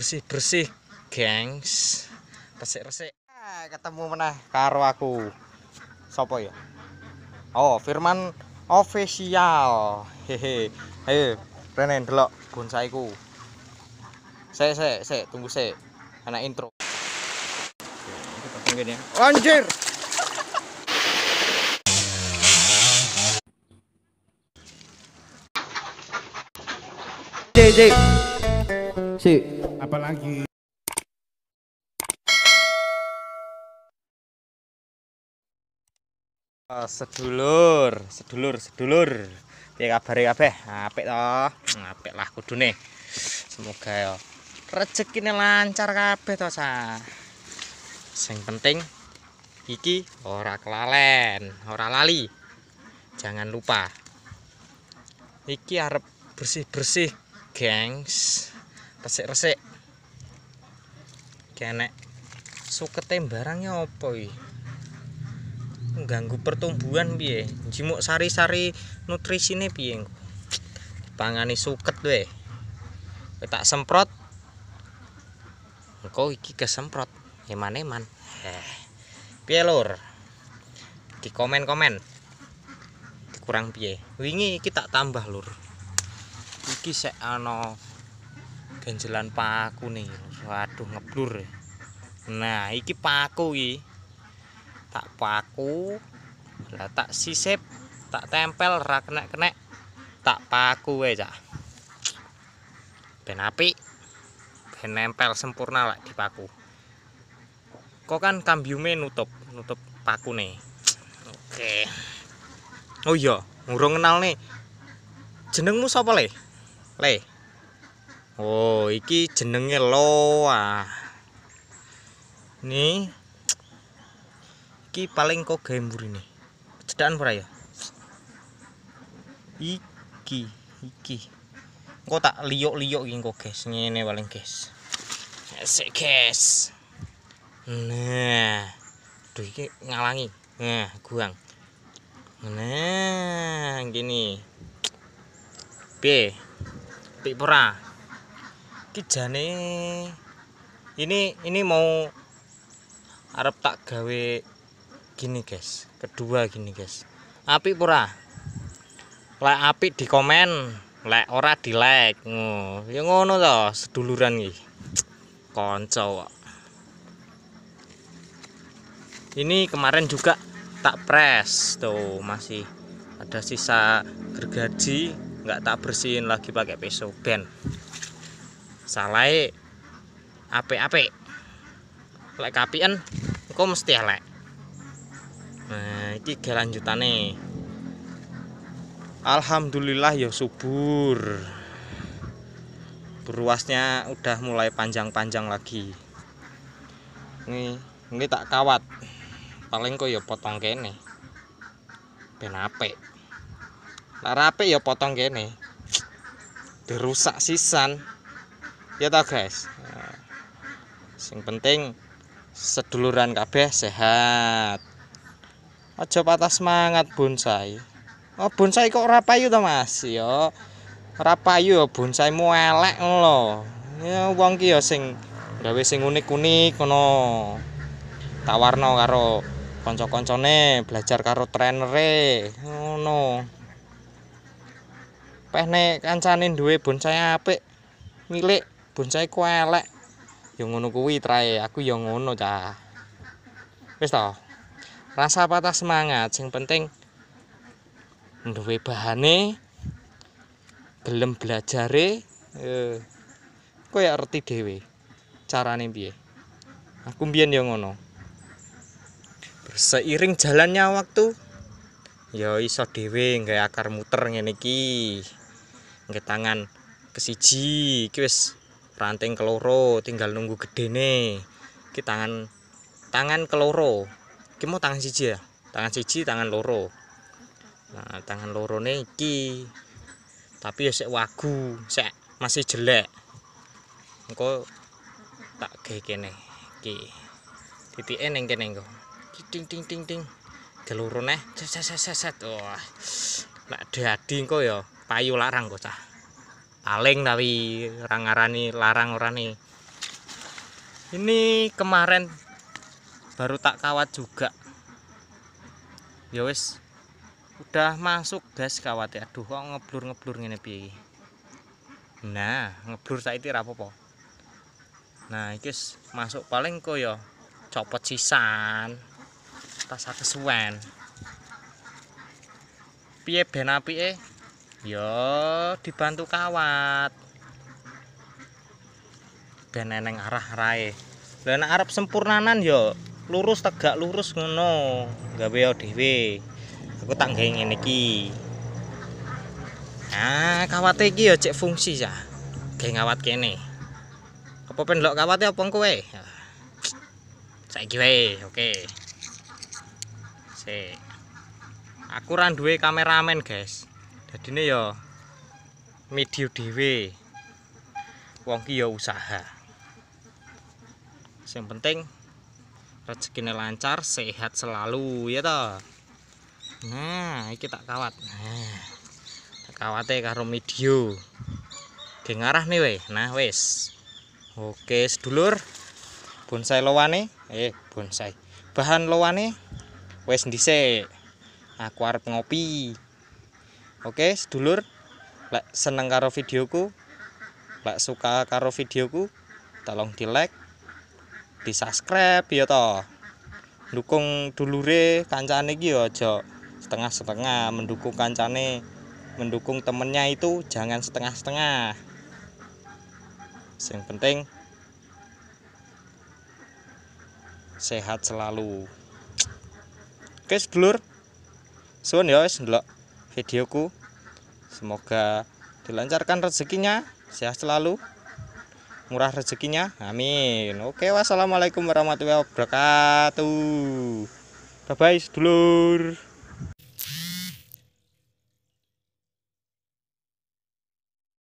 bersih bersih gengs resik resik eh, ketemu meneh karo aku sopo ya oh firman official hehe ayo Renen delok bonsaiku se se se tunggu se, karena intro anjir Jay, Jay. Sí apalagi uh, sedulur sedulur sedulur piye ya kabeh apik to hmm, apik lah kudune semoga ya rezekine lancar kabeh to sa sing penting iki ora kelalen ora lali jangan lupa iki arep bersih-bersih gengs resik-resik kenek suket barangnya opo iki ngganggu pertumbuhan piye jimuk sari-sari nih piye pangani suket deh kita semprot engkau iki kesemprot eman-eman eh piye lur di komen-komen kurang piye wingi kita tambah lur iki sek ana paku nih waduh ngeblur Nah, iki paku iki. Tak paku. Lah tak sisip, tak tempel ra kena-kena. Tak paku wae, Cak. Ben apik. Ben nempel sempurna lah dipaku. Kok kan kambiume nutup, nutup paku nih Oke. Oh iya, ngurung kenal nih Jenengmu sapa, Le? Le. Oh, iki jenenge Loa. ini ini paling kok gembur ini cedakan apa ya iki iki kok tak liok-liok ini kok guys ini paling guys esek guys nah aduh ini ngalangi nah guang nah gini B B pura ini jane ini ini mau arep tak gawe gini guys kedua gini guys api pura lek api di komen lek ora di like ngono ya ngono to seduluran iki konco ini kemarin juga tak pres. tuh masih ada sisa gergaji nggak tak bersihin lagi pakai peso ben salai eh. ape-ape lek kapian engko mesti elek nah ini ge alhamdulillah ya subur beruasnya udah mulai panjang-panjang lagi ini ini tak kawat paling kok ya potong kene ben apik lah rapi ya potong kene dirusak sisan ya tau guys nah, sing penting seduluran kabeh sehat aja patah semangat bonsai oh bonsai kok rapayu to mas yo rapayu yo bonsai mu elek lo ya wong ki yo sing gawe sing unik unik kono tawarno karo konco koncone belajar karo trainer ngono oh, pehne kancane duwe bonsai apik milik bonsai ku elek Ya ngono kuwi trae, aku ya ngono cah. Wis to. Rasa patah semangat sing penting duwe bahane gelem belajare eh koyo arti dhewe carane piye. Aku mbiyen ya ngono. Seiring jalannya waktu ya iso dhewe nggae akar muter ngene iki. tangan kesiji iki wis ranting keloro tinggal nunggu gede nih tangan tangan keloro ki mau tangan siji ya tangan siji tangan loro nah, tangan loro nih ki tapi ya wagu sek masih jelek engko tak kayak kene ki titik eneng kene engko ting ting ting ting keloro nih set set set set wah nak deh engko ya payu larang kok cah paling tapi orang ngarani larang orang nih ini kemarin baru tak kawat juga yowes udah masuk gas kawat ya aduh kok ngeblur ngeblur ini pi nah ngeblur saya tidak rapopo apa nah ini masuk paling kok copot sisan tak kesuwen piye ben api yo dibantu kawat ben eneng arah rae dan arab sempurnanan yo lurus tegak lurus ngono gawe dhewe aku tak gawe ngene iki nah kawate iki yo cek fungsi ya gawe ngawat kene apa pendelok kawate apa kowe saiki wae oke okay. aku ra duwe kameramen guys jadi ini ya medio dewe wong ya usaha yang penting rezekinya lancar sehat selalu ya toh nah ini tak kawat nah, tak kawatnya karo medio gengarah nih weh nah wes oke sedulur bonsai lowane eh bonsai bahan lowane wes dice aku harap ngopi Oke, sedulur, lek seneng karo videoku, lek suka karo videoku, tolong di-like, di-subscribe ya toh. Dukung dulure kancane iki ya, setengah-setengah mendukung kancane, mendukung temennya itu jangan setengah-setengah. Yang penting sehat selalu. Oke, sedulur. Suwun ya wis ndelok videoku semoga dilancarkan rezekinya sehat selalu murah rezekinya amin oke wassalamualaikum warahmatullahi wabarakatuh bye bye sedulur